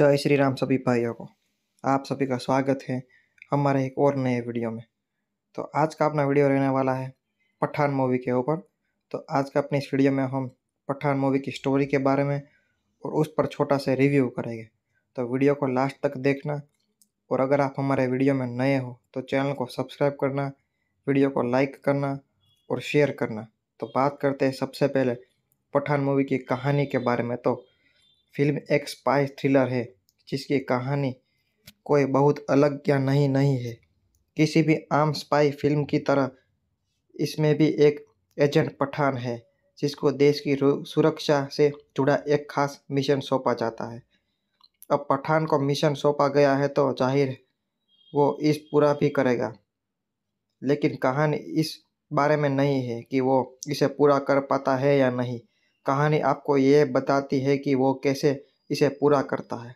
जय श्री राम सभी भाइयों को आप सभी का स्वागत है हमारे एक और नए वीडियो में तो आज का अपना वीडियो रहने वाला है पठान मूवी के ऊपर तो आज का अपने इस वीडियो में हम पठान मूवी की स्टोरी के बारे में और उस पर छोटा सा रिव्यू करेंगे तो वीडियो को लास्ट तक देखना और अगर आप हमारे वीडियो में नए हो तो चैनल को सब्सक्राइब करना वीडियो को लाइक करना और शेयर करना तो बात करते हैं सबसे पहले पठान मूवी की कहानी के बारे में तो फिल्म एक स्पाई थ्रिलर है जिसकी कहानी कोई बहुत अलग या नहीं नहीं है किसी भी आम स्पाई फिल्म की तरह इसमें भी एक एजेंट पठान है जिसको देश की सुरक्षा से जुड़ा एक खास मिशन सौंपा जाता है अब पठान को मिशन सौंपा गया है तो जाहिर वो इस पूरा भी करेगा लेकिन कहानी इस बारे में नहीं है कि वो इसे पूरा कर पाता है या नहीं कहानी आपको ये बताती है कि वो कैसे इसे पूरा करता है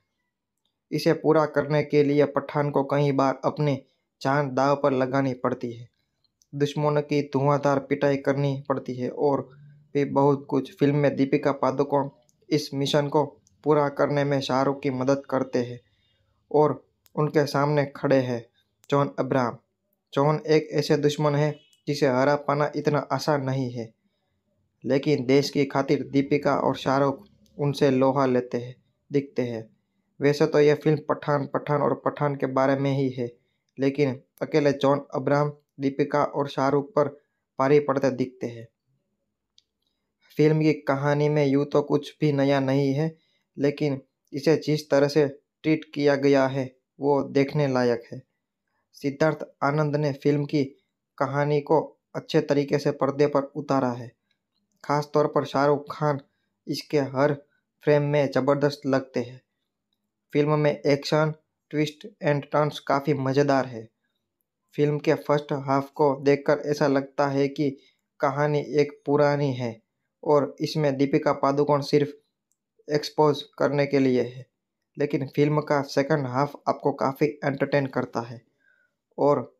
इसे पूरा करने के लिए पठान को कई बार अपनी जान दाव पर लगानी पड़ती है दुश्मन की धुआंधार पिटाई करनी पड़ती है और भी बहुत कुछ फिल्म में दीपिका पादुकोण इस मिशन को पूरा करने में शाहरुख की मदद करते हैं और उनके सामने खड़े हैं जॉन अब्राहम जॉन एक ऐसे दुश्मन है जिसे हरा पाना इतना आसान नहीं है लेकिन देश की खातिर दीपिका और शाहरुख उनसे लोहा लेते हैं दिखते हैं वैसे तो यह फिल्म पठान पठान और पठान के बारे में ही है लेकिन अकेले जॉन अब्राहम दीपिका और शाहरुख पर पारी पड़ते दिखते हैं फिल्म की कहानी में यूँ तो कुछ भी नया नहीं है लेकिन इसे जिस तरह से ट्रीट किया गया है वो देखने लायक है सिद्धार्थ आनंद ने फिल्म की कहानी को अच्छे तरीके से पर्दे पर उतारा है ख़ास तौर पर शाहरुख खान इसके हर फ्रेम में ज़बरदस्त लगते हैं फ़िल्म में एक्शन ट्विस्ट एंड टर्न्स काफ़ी मज़ेदार है फ़िल्म के फर्स्ट हाफ को देखकर ऐसा लगता है कि कहानी एक पुरानी है और इसमें दीपिका पादुकोण सिर्फ एक्सपोज करने के लिए है लेकिन फिल्म का सेकंड हाफ आपको काफ़ी एंटरटेन करता है और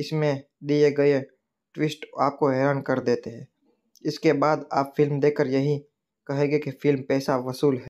इसमें दिए गए ट्विस्ट आपको हैरान कर देते हैं इसके बाद आप फिल्म देखकर यही कहेंगे कि फिल्म पैसा वसूल है